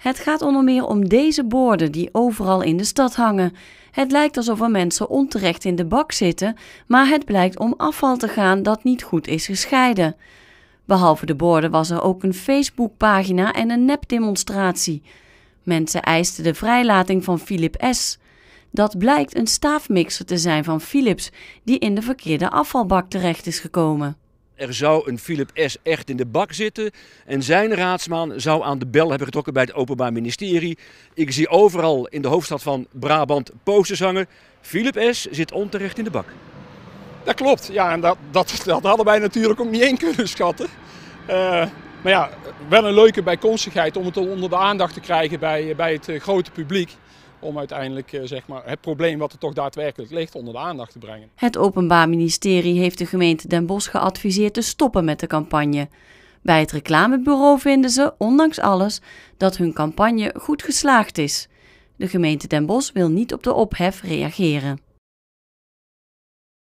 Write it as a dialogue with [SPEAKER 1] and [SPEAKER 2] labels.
[SPEAKER 1] Het gaat onder meer om deze borden die overal in de stad hangen. Het lijkt alsof er mensen onterecht in de bak zitten, maar het blijkt om afval te gaan dat niet goed is gescheiden. Behalve de borden was er ook een Facebookpagina en een nepdemonstratie. Mensen eisten de vrijlating van Philip S. Dat blijkt een staafmixer te zijn van Philips, die in de verkeerde afvalbak terecht is gekomen.
[SPEAKER 2] Er zou een Philip S. echt in de bak zitten. En zijn raadsman zou aan de bel hebben getrokken bij het Openbaar Ministerie. Ik zie overal in de hoofdstad van Brabant posters hangen. Philip S. zit onterecht in de bak. Dat klopt, ja, en dat, dat, hadden wij natuurlijk
[SPEAKER 3] ook niet één kunnen schatten. Eh, maar ja, wel een leuke bijkomstigheid om het onder de aandacht te krijgen bij, bij het eh, grote publiek om uiteindelijk eh, zeg maar, het probleem wat er toch daadwerkelijk ligt onder de aandacht te brengen.
[SPEAKER 1] Het Openbaar Ministerie heeft de gemeente Den Bosch geadviseerd te stoppen met de campagne. Bij het reclamebureau vinden ze, ondanks alles, dat hun campagne goed geslaagd is. De gemeente Den Bosch wil niet op de ophef reageren.